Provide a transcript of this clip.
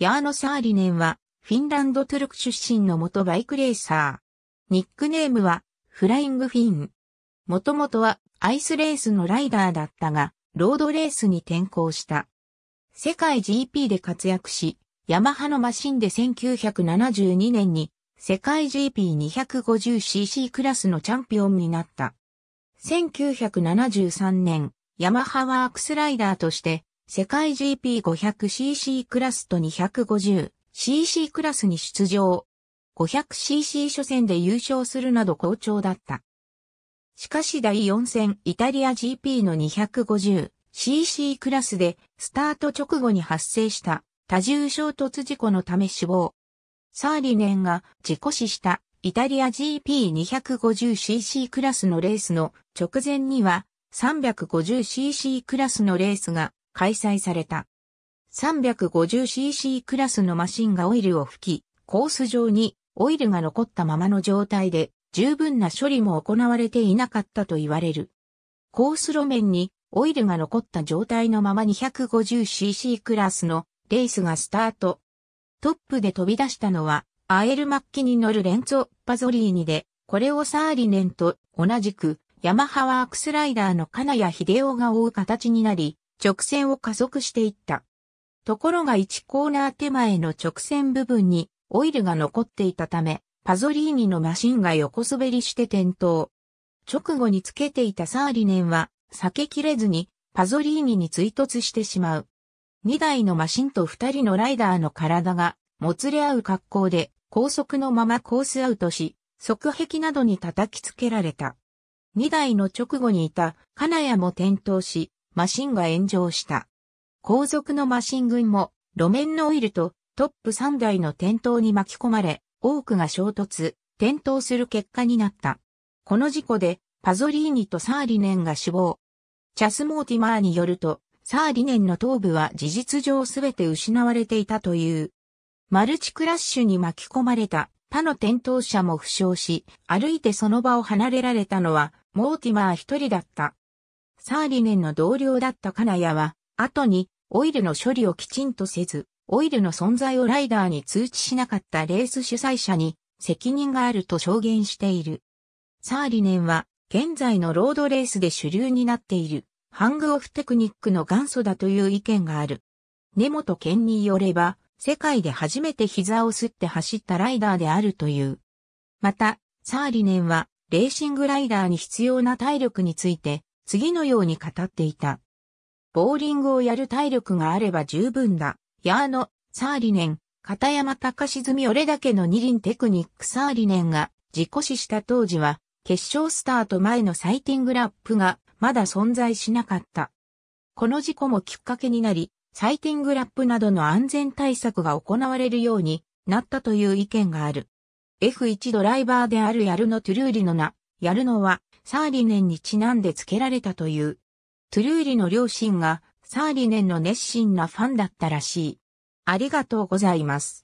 ヤーノ・サーリネンは、フィンランド・トゥルク出身の元バイクレーサー。ニックネームは、フライング・フィン。もともとは、アイスレースのライダーだったが、ロードレースに転向した。世界 GP で活躍し、ヤマハのマシンで1972年に、世界 GP250cc クラスのチャンピオンになった。1973年、ヤマハワークスライダーとして、世界 GP500cc クラスと 250cc クラスに出場。500cc 初戦で優勝するなど好調だった。しかし第4戦イタリア GP の 250cc クラスでスタート直後に発生した多重衝突事故のため死亡。サーリネンが事故死したイタリア GP250cc クラスのレースの直前には 350cc クラスのレースが開催された。350cc クラスのマシンがオイルを吹き、コース上にオイルが残ったままの状態で十分な処理も行われていなかったと言われる。コース路面にオイルが残った状態のまま 250cc クラスのレースがスタート。トップで飛び出したのはアエル末期に乗るレンツォ・パゾリーニで、これをサーリネンと同じくヤマハワークスライダーの金谷秀夫が追う形になり、直線を加速していった。ところが1コーナー手前の直線部分にオイルが残っていたため、パゾリーニのマシンが横滑りして転倒。直後につけていたサーリネンは避けきれずにパゾリーニに追突してしまう。2台のマシンと2人のライダーの体がもつれ合う格好で高速のままコースアウトし、側壁などに叩きつけられた。2台の直後にいた金谷も転倒し、マシンが炎上した。後続のマシン群も路面のオイルとトップ3台の転倒に巻き込まれ、多くが衝突、転倒する結果になった。この事故でパゾリーニとサーリネンが死亡。チャスモーティマーによると、サーリネンの頭部は事実上すべて失われていたという。マルチクラッシュに巻き込まれた他の転倒者も負傷し、歩いてその場を離れられたのはモーティマー一人だった。サーリネンの同僚だった金谷は、後にオイルの処理をきちんとせず、オイルの存在をライダーに通知しなかったレース主催者に責任があると証言している。サーリネンは現在のロードレースで主流になっているハングオフテクニックの元祖だという意見がある。根本健によれば世界で初めて膝をすって走ったライダーであるという。また、サーリネンはレーシングライダーに必要な体力について次のように語っていた。ボーリングをやる体力があれば十分だ。ヤーノ、サーリネン、片山隆み俺だけの二輪テクニックサーリネンが自己死した当時は、決勝スタート前のサイティングラップがまだ存在しなかった。この事故もきっかけになり、サイティングラップなどの安全対策が行われるようになったという意見がある。F1 ドライバーであるヤルノ・トゥルーリの名、ヤルノはサーリネンにちなんで付けられたという。トゥルーリの両親がサーリネンの熱心なファンだったらしい。ありがとうございます。